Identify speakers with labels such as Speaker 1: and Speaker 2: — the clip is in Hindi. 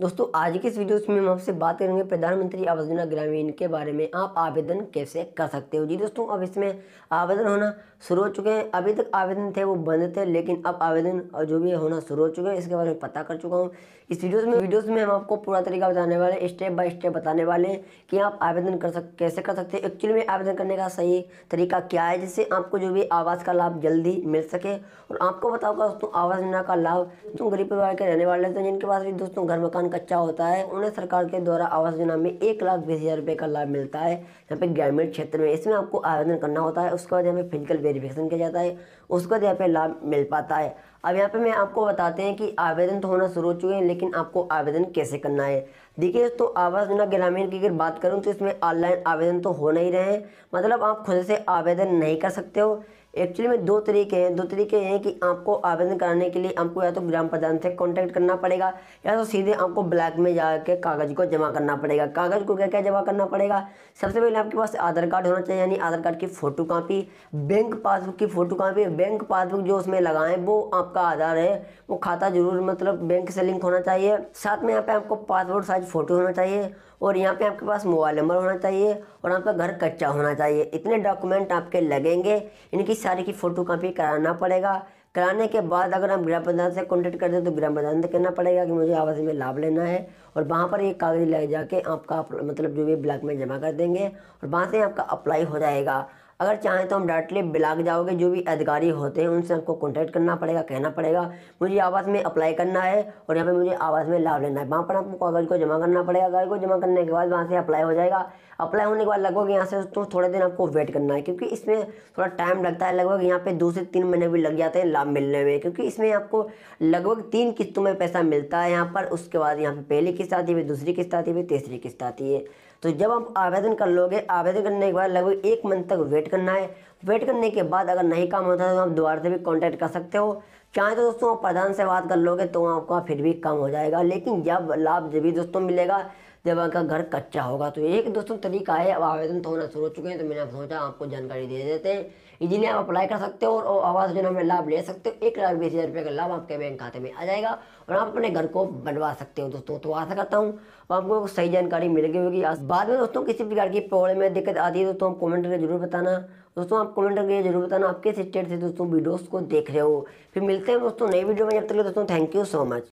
Speaker 1: दोस्तों आज के इस वीडियो में हम आपसे बात करेंगे प्रधानमंत्री आवास योजना ग्रामीण के बारे में आप आवेदन कैसे कर सकते हो जी दोस्तों अब इसमें आवेदन होना शुरू हो चुके हैं अभी तक आवेदन थे वो बंद थे लेकिन अब आवेदन और जो भी होना शुरू हो चुके हैं इसके बारे में पता कर चुका हूँ इस वीडियोस में वीडियोस में हम आपको पूरा तरीका बताने वाले स्टेप बाय स्टेप बताने वाले हैं कि आप आवेदन कर सक कैसे कर सकते हैं एक्चुअली में आवेदन करने का सही तरीका क्या है जिससे आपको जो भी आवास का लाभ जल्दी मिल सके और आपको बताओगे दोस्तों आवास योजना का लाभ जो गरीब परिवार के रहने वाले थे जिनके पास भी दोस्तों घर मकान मकान कच्चा होता है उन्हें सरकार के द्वारा आवास योजना में एक लाख बीस हज़ार रुपये का लाभ मिलता है यहाँ पे ग्रामीण क्षेत्र में इसमें आपको आवेदन करना होता है उसके बाद यहाँ पे फिजिकल वेरिफिकेशन किया जाता है उसके बाद यहाँ पे लाभ मिल पाता है अब यहाँ पे मैं आपको बताते हैं कि आवेदन तो होना शुरू हो चुके हैं लेकिन आपको आवेदन कैसे करना है देखिए तो आवास योजना ग्रामीण की अगर बात करूँ तो इसमें ऑनलाइन आवेदन तो हो नहीं रहे हैं मतलब आप खुद से आवेदन नहीं कर सकते हो एक्चुअली में दो तरीके हैं दो तरीके हैं कि आपको आवेदन कराने के लिए आपको या तो ग्राम प्रधान से कांटेक्ट करना पड़ेगा या तो सीधे आपको ब्लैक में जा कर कागज़ को जमा करना पड़ेगा कागज़ को क्या क्या जमा करना पड़ेगा सबसे पहले आपके पास आधार कार्ड होना चाहिए यानी आधार कार्ड की फ़ोटो कापी बैंक पासबुक की फ़ोटो कापी बैंक पासबुक जो उसमें लगाएं वो आपका आधार है वो खाता जरूर मतलब बैंक से लिंक होना चाहिए साथ में यहाँ पे आपको पासपोर्ट साइज फ़ोटो होना चाहिए और यहाँ पे आपके पास मोबाइल नंबर होना चाहिए और आपका घर कच्चा होना चाहिए इतने डॉक्यूमेंट आपके लगेंगे इनकी सारी की फ़ोटो कापी कराना पड़ेगा कराने के बाद अगर आप ग्राम प्रधान से कॉन्टेक्ट करते हैं तो ग्राम प्रधान से कहना पड़ेगा कि मुझे आवास में लाभ लेना है और वहाँ पर ये कागज़ ले जाके आपका मतलब जो भी ब्लॉक में जमा कर देंगे और वहाँ से आपका अप्लाई हो जाएगा अगर चाहें तो हम डायरेक्टली ब्लाक जाओगे जो भी अधिकारी होते हैं उनसे हमको कॉन्टैक्ट करना पड़ेगा कहना पड़ेगा मुझे आवास में अप्लाई करना है और यहाँ पे मुझे आवास में लाभ लेना है वहाँ पर आपको कागज को जमा करना पड़ेगा कागज को जमा करने के बाद वहाँ से अप्लाई हो जाएगा अप्लाई होने के बाद लगभग यहाँ से तो थोड़े दिन आपको वेट करना है क्योंकि इसमें थोड़ा टाइम लगता है लगभग यहाँ पे दो से तीन महीने भी लग जाते हैं लाभ मिलने में क्योंकि इसमें आपको लगभग तीन किस्तों में पैसा मिलता है यहाँ पर उसके बाद यहाँ पे पहली किस्त आती है दूसरी किस्त आती है तीसरी किस्त आती है तो जब आप आवेदन कर लोगे आवेदन करने के बाद लगभग एक मंथ तक वेट वेट करना है वेट करने के बाद अगर नहीं काम होता है तो आप दोबारा से भी कॉन्टैक्ट कर सकते हो चाहे तो दोस्तों आप प्रधान से बात कर लोगे तो आपका फिर भी कम हो जाएगा लेकिन जब लाभ जब भी दोस्तों मिलेगा जब आपका घर कच्चा होगा तो एक दोस्तों तरीका है अब आवेदन तो होना शुरू हो चुके हैं तो मैंने आप सोचा आपको जानकारी दे देते हैं इजीली आप अप्लाई कर सकते हो और आवास योजना में लाभ ले सकते हो एक लाख बीस हज़ार रुपये का लाभ आपके बैंक खाते में आ जाएगा और आप अपने घर को बनवा सकते हो दोस्तों तो आशा करता हूँ आपको सही जानकारी मिल गई होगी बाद में दोस्तों किसी प्रकार की प्रॉब्लम में दिक्कत आती है दोस्तों आप कॉमेंट करके जरूर बताना दोस्तों आप कमेंट करके जरूर बताना आप किस स्टेट से दोस्तों वीडियोस को देख रहे हो फिर मिलते हैं दोस्तों नई वीडियो में जब तक दोस्तों थैंक यू सो मच